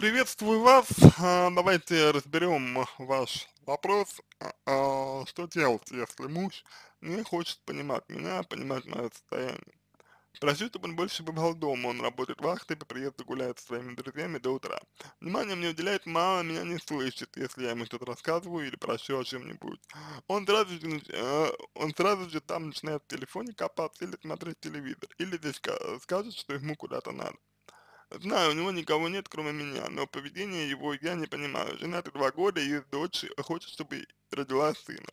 Приветствую вас. А, давайте разберем ваш вопрос. А, а, что делать, если муж не хочет понимать меня, понимать мое состояние? Прошу, чтобы он больше бывал дома, он работает вахтой, по приезду гуляет со своими друзьями до утра. Внимание мне уделяет мало, меня не слышит, если я ему что-то рассказываю или прошу о чем-нибудь. Он сразу же, э, он сразу же там начинает в телефоне копаться или смотреть телевизор, или здесь скажет, что ему куда-то надо. Знаю, у него никого нет, кроме меня, но поведение его я не понимаю. Жена два года, есть дочь, хочет, чтобы родила сына.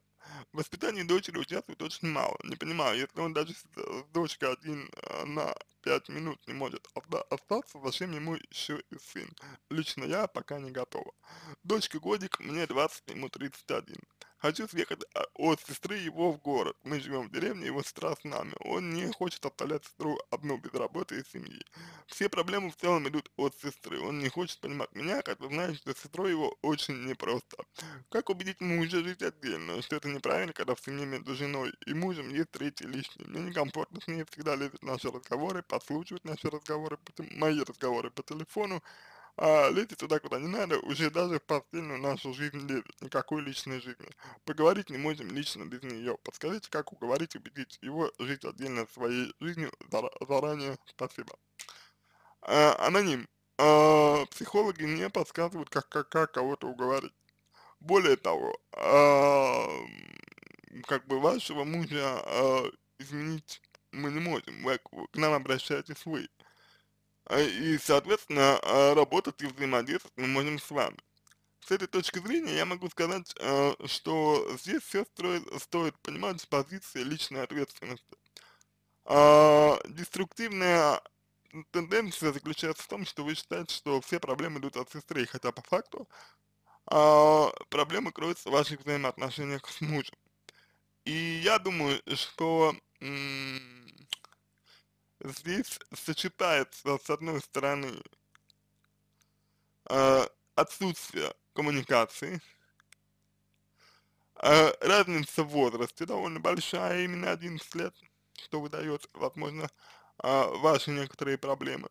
В воспитании дочери участвует очень мало. Не понимаю, если он даже с, э, дочкой один э, на пять минут не может остаться, зачем ему еще и сын? Лично я пока не готова. Дочке годик, мне 20, ему 31. Хочу а съехать а, от сестры его в город. Мы живем в деревне, его сестра с нами. Он не хочет оставлять сестру одну без работы и семьи. Все проблемы в целом идут от сестры. Он не хочет понимать меня, как вы знаете, что с его очень непросто. Как убедить мужа жить отдельно, что это неправильно, когда в семье между женой и мужем есть третий лишний. Мне некомфортно с ней всегда лезет наши разговоры, подслушивать наши разговоры, мои разговоры по телефону а, лезет туда, куда не надо, уже даже в постельную нашу жизнь лезет, никакой личной жизни. Поговорить не можем лично без нее. Подскажите, как уговорить, убедить его жить отдельно своей жизнью зар заранее. Спасибо. А, аноним. А, психологи не подсказывают, как, как, как кого-то уговорить. Более того, а, как бы вашего мужа а, изменить мы не можем, вы, к нам обращаетесь вы. А, и, соответственно, а, работать и взаимодействовать мы можем с вами. С этой точки зрения я могу сказать, а, что здесь все строит, стоит понимать с позиции личной ответственности. Деструктивная тенденция заключается в том, что вы считаете, что все проблемы идут от сестры, хотя по факту проблемы кроются в ваших взаимоотношениях с мужем. И я думаю, что м здесь сочетается, с одной стороны, э, отсутствие коммуникации, э, разница в возрасте довольно большая, именно 11 лет, что выдает, возможно, э, ваши некоторые проблемы,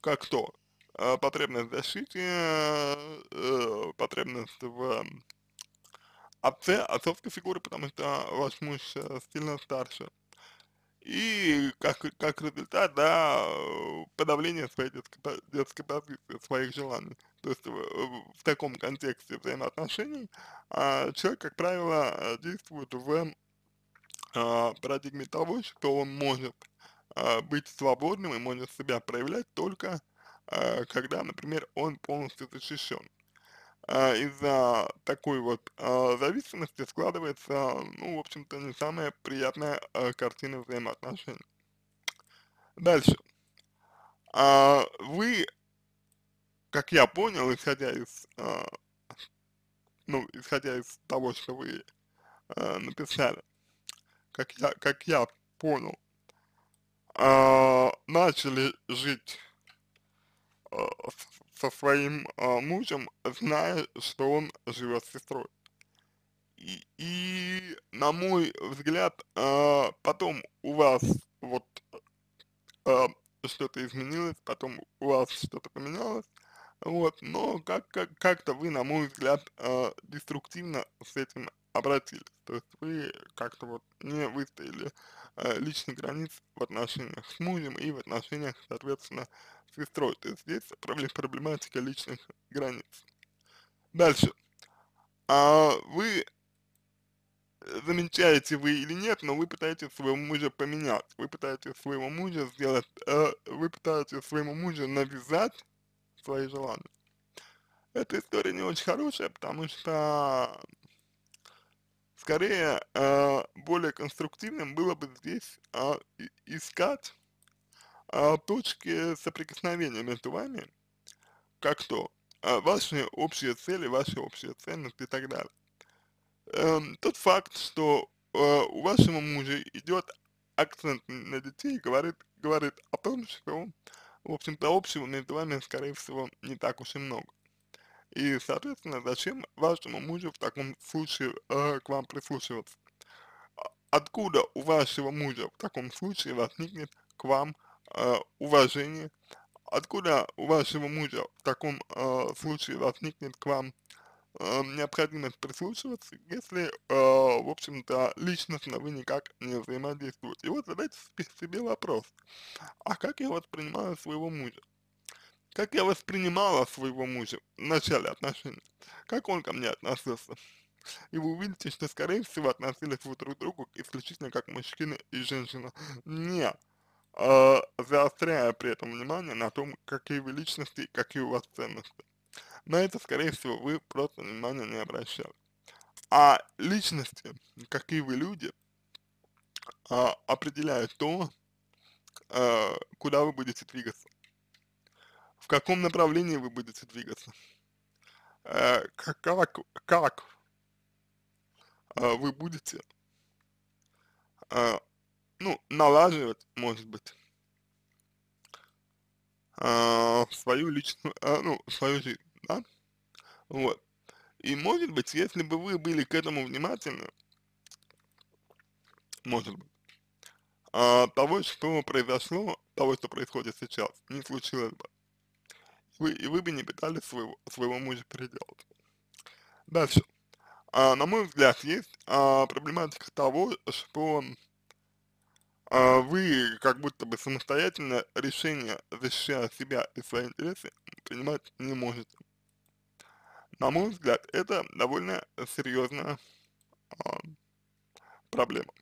как то э, потребность в защите, э, э, потребность в отце, отцовской фигуры, потому что ваш муж э, сильно старше, и как, как результат, да, э, подавление своей детской, детской позиции, своих желаний. То есть в, в таком контексте взаимоотношений а, человек, как правило, действует в а, парадигме того, что он может а, быть свободным и может себя проявлять только а, когда, например, он полностью защищен а, из-за такой вот а, зависимости складывается, ну, в общем-то, не самая приятная а, картина взаимоотношений. Дальше. А, вы, как я понял, исходя из, а, ну, исходя из того, что вы а, написали, как я, как я понял, а, начали жить а, со своим э, мужем, зная, что он живет с сестрой. И, и на мой взгляд, э, потом у вас вот э, что-то изменилось, потом у вас что-то поменялось, вот, но как, как, как-то вы, на мой взгляд, э, деструктивно с этим обратились, то есть вы как-то вот не выстояли Э, личных границ в отношениях с мужем и в отношениях, соответственно, с сестрой. То есть здесь проблематика личных границ. Дальше. А вы э, замечаете вы или нет, но вы пытаетесь своего мужа поменять, вы пытаетесь своего мужа сделать, э, вы пытаетесь своему мужу навязать свои желания. Эта история не очень хорошая, потому что Скорее, э, более конструктивным было бы здесь э, искать э, точки соприкосновения между вами, как то э, ваши общие цели, ваши общие ценности и так далее. Э, тот факт, что э, у вашего мужа идет акцент на детей, говорит, говорит о том, что, в общем-то, общего между вами, скорее всего, не так уж и много. И, соответственно, зачем вашему мужу в таком случае э, к вам прислушиваться? А откуда у вашего мужа в таком случае возникнет к вам э, уважение? Откуда у вашего мужа в таком э, случае возникнет к вам э, необходимость прислушиваться, если, э, в общем-то, личностно вы никак не взаимодействуете? И вот задайте себе вопрос, а как я воспринимаю своего мужа? Как я воспринимала своего мужа в начале отношений? Как он ко мне относился? И вы увидите, что, скорее всего, относились вы друг к другу исключительно как мужчина и женщина, не э, заостряя при этом внимание на том, какие вы личности и какие у вас ценности. На это, скорее всего, вы просто внимания не обращали. А личности, какие вы люди, э, определяют то, э, куда вы будете двигаться каком направлении вы будете двигаться, э, как, как вы будете, э, ну, налаживать, может быть, э, свою личную, ну, свою жизнь, да, вот. И может быть, если бы вы были к этому внимательны, может быть, того, что произошло, того, что происходит сейчас, не случилось бы вы, и вы бы не пытались своего, своего мужа переделать. Дальше. А, на мой взгляд, есть а, проблематика того, что а, вы как будто бы самостоятельно решение, защищая себя и свои интересы, принимать не можете. На мой взгляд, это довольно серьезная а, проблема,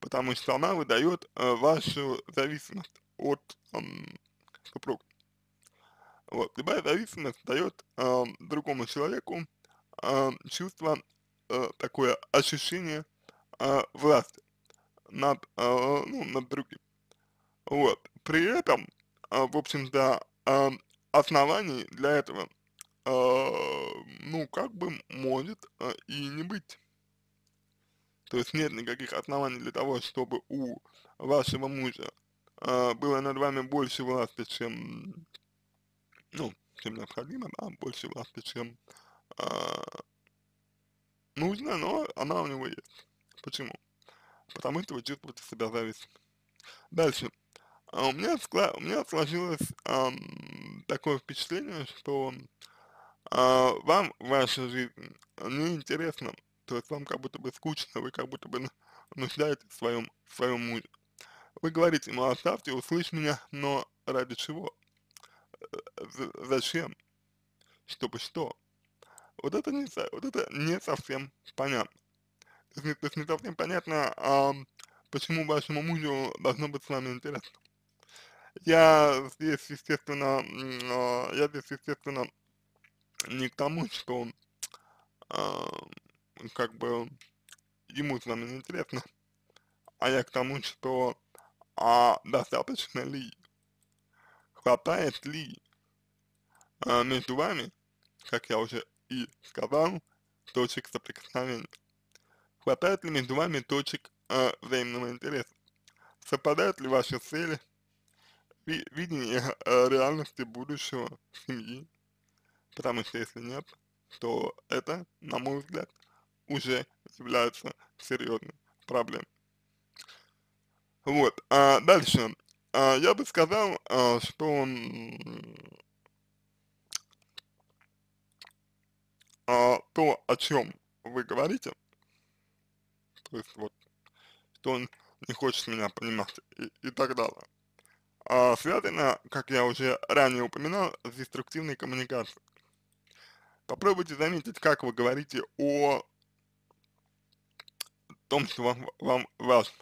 потому что она выдает а, вашу зависимость от а, супруга. Вот, любая зависимость дает э, другому человеку э, чувство, э, такое ощущение э, власти над, э, ну, над другим. Вот, при этом, э, в общем-то, э, оснований для этого, э, ну, как бы может э, и не быть. То есть нет никаких оснований для того, чтобы у вашего мужа э, было над вами больше власти, чем ну, чем необходимо, да, больше власти, чем э, нужно, но она у него есть. Почему? Потому что вы чувствуете себя зависимым. Дальше. А у, меня скло, у меня сложилось э, такое впечатление, что э, вам ваша жизнь неинтересна, то есть вам как будто бы скучно, вы как будто бы нуждаетесь в своем, в своем муже. Вы говорите ему, ну, оставьте, услышь меня, но ради чего? зачем? Чтобы что? Вот это не, вот это не совсем понятно. То есть, то есть не совсем понятно, а, почему вашему мужу должно быть с вами интересно. Я здесь, естественно, а, я здесь, естественно, не к тому, что э, как бы ему с вами не интересно, а я к тому, что а достаточно ли хватает ли а, между вами, как я уже и сказал, точек соприкосновения. Хватает ли между вами точек э, взаимного интереса? Совпадают ли ваши цели, ви видение э, реальности будущего семьи? Потому что если нет, то это, на мой взгляд, уже является серьезной проблемой. Вот, а дальше, а, я бы сказал, а, что а, то, о чем вы говорите, то есть вот, что он не хочет меня понимать и, и так далее, связано, как я уже ранее упоминал, с деструктивной коммуникацией. Попробуйте заметить, как вы говорите о том, что вам, вам важно,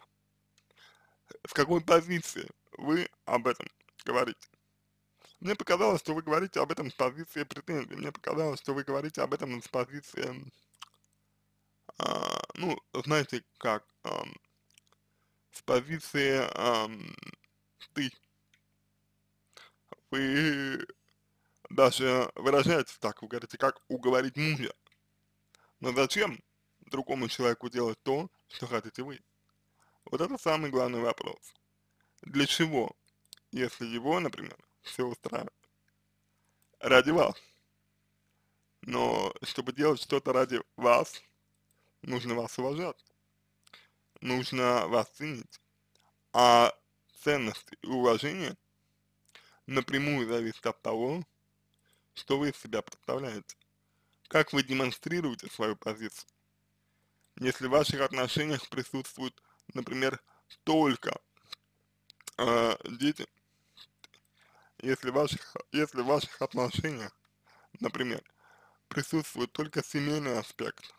с какой позиции вы об этом говорите. Мне показалось, что вы говорите об этом с позиции претензий. Мне показалось, что вы говорите об этом с позиции, э, ну, знаете, как, э, с позиции э, ты. Вы даже выражаетесь так, вы говорите, как уговорить мужа. Но зачем другому человеку делать то, что хотите вы? Вот это самый главный вопрос для чего, если его, например, все устраивает. Ради вас. Но чтобы делать что-то ради вас, нужно вас уважать, нужно вас ценить. А ценность и уважение напрямую зависит от того, что вы из себя представляете, как вы демонстрируете свою позицию. Если в ваших отношениях присутствует, например, только э, дети, если в ваших, если ваших отношениях, например, присутствует только семейный аспект,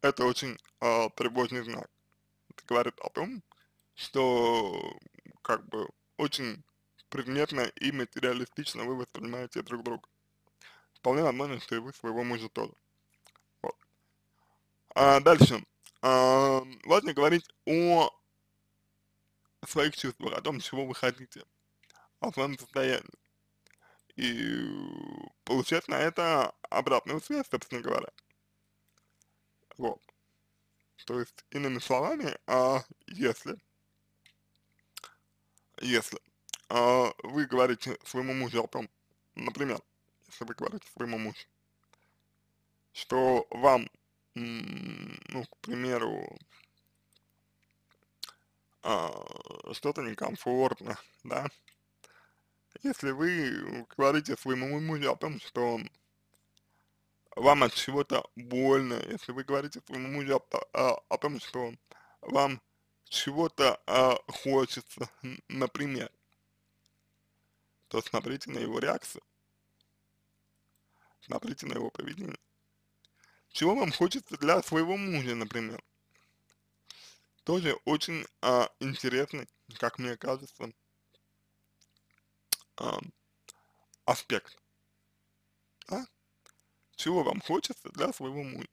это очень э, тревожный знак. Это говорит о том, что как бы очень предметно и материалистично вы воспринимаете друг друга. Вполне возможно, что и вы своего мужа тоже. Вот. А дальше. А, важно говорить о своих чувствах, о том, чего вы хотите, о а своем состоянии. И получать на это обратную связь, собственно говоря. Вот. То есть, иными словами, а, если, если а, вы говорите своему мужу о том, например, если вы говорите своему мужу, что вам, ну, к примеру, а, что-то некомфортно, да. Если вы говорите своему мужу о том, что вам от чего-то больно, если вы говорите своему мужу о, о, а, о том, что вам чего-то э, хочется, например, то смотрите на его реакцию, смотрите на его поведение. Чего вам хочется для своего мужа, например? тоже очень а, интересный, как мне кажется, а, аспект. Да? Чего вам хочется для своего мужа?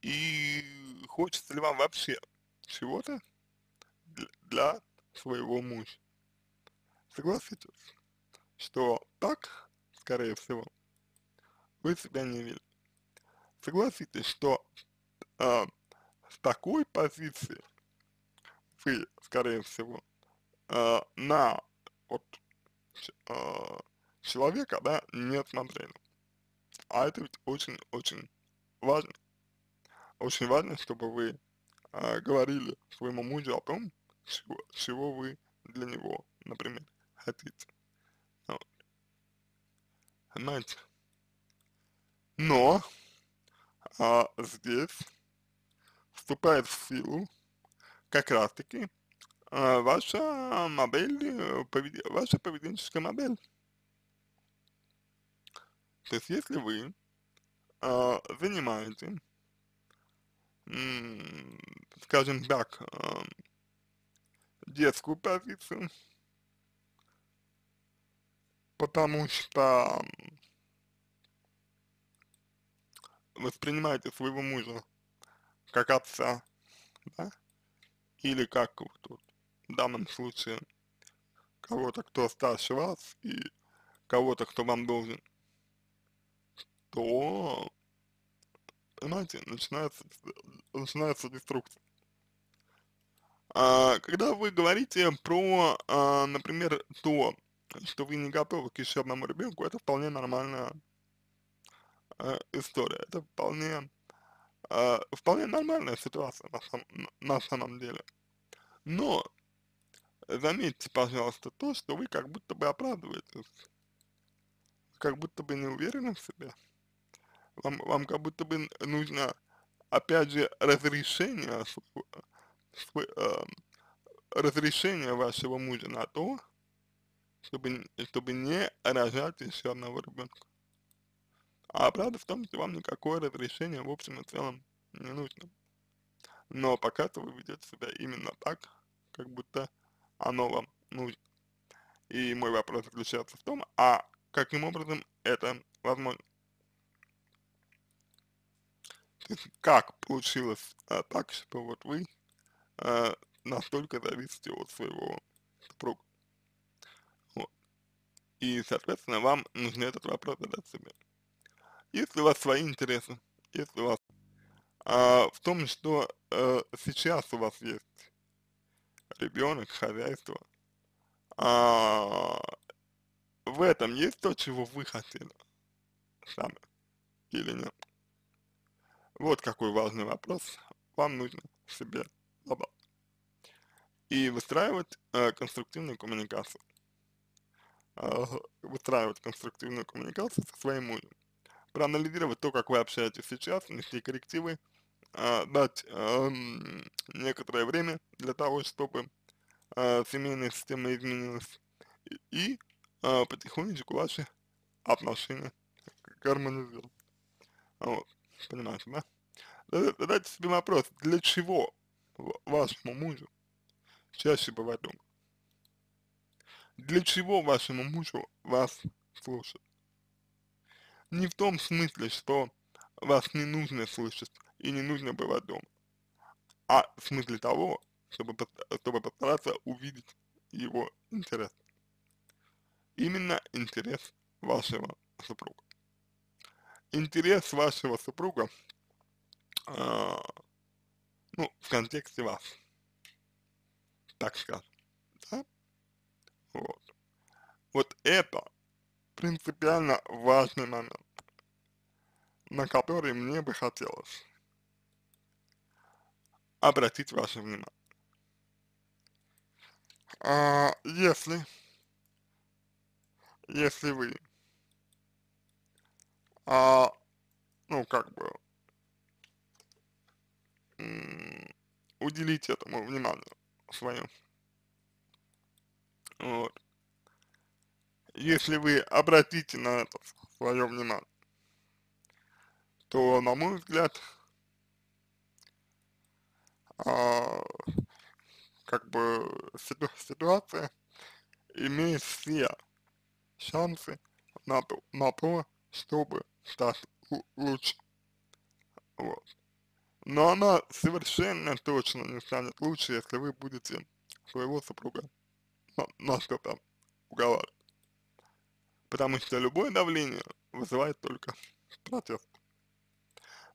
И хочется ли вам вообще чего-то для своего мужа? Согласитесь, что так, скорее всего, вы себя не видите. Согласитесь, что э, с такой позиции вы, скорее всего, э, на вот, э, человека, да, не смотрели. А это ведь очень-очень важно. Очень важно, чтобы вы э, говорили своему мужу о том, чего, чего вы для него, например, хотите. Вот. Ну, Понимаете? Но а, здесь вступает в силу как раз-таки э, ваша модель, э, повед... ваша поведенческая модель. То есть, если вы э, занимаете, скажем так, детскую позицию, потому что воспринимаете своего мужа как отца, да, или как вот, в данном случае кого-то, кто старше вас и кого-то, кто вам должен, то, понимаете, начинается, начинается деструкция. А, когда вы говорите про, а, например, то, что вы не готовы к еще одному ребенку, это вполне нормальная а, история, это вполне э, вполне нормальная ситуация на, сам, на самом деле. Но заметьте, пожалуйста, то, что вы как будто бы оправдываетесь, как будто бы не уверены в себе. Вам, вам как будто бы нужно, опять же, разрешение, свой, э, а, разрешение вашего мужа на то, чтобы, чтобы не рожать еще одного ребенка. А правда в том, что вам никакое разрешение в общем и целом не нужно. Но пока-то вы ведете себя именно так, как будто оно вам нужно. И мой вопрос заключается в том, а каким образом это возможно? Как получилось а, так, что вот вы а, настолько зависите от своего супруга? Вот. И, соответственно, вам нужно этот вопрос задать себе если у вас свои интересы, если у вас а, в том, что а, сейчас у вас есть ребенок, хозяйство, а, в этом есть то, чего вы хотели сами или нет? Вот какой важный вопрос вам нужно себе задать. И выстраивать э, конструктивную коммуникацию. Э, выстраивать конструктивную коммуникацию со своим мужем проанализировать то, как вы общаетесь сейчас, внести коррективы, а, дать эм, некоторое время для того, чтобы э, семейная система изменилась, и а, потихонечку ваши отношения гармонизируют. Вот, понимаете, да? Задайте себе вопрос, для чего вашему мужу чаще бывает дома? Для чего вашему мужу вас слушают? Не в том смысле, что вас не нужно слышать и не нужно бывать дома, а в смысле того, чтобы, чтобы постараться увидеть его интерес. Именно интерес вашего супруга. Интерес вашего супруга, э, ну, в контексте вас, так скажем, да? Вот. Вот это принципиально важный момент на который мне бы хотелось обратить ваше внимание. А, если, если вы, а, ну как бы, уделите этому внимание свое. Вот. Если вы обратите на это свое внимание, то, на мой взгляд, а, как бы ситуация имеет все шансы на то, на то чтобы стать лучше. Вот. Но она совершенно точно не станет лучше, если вы будете своего супруга на, на что-то уговаривать. Потому что любое давление вызывает только протест.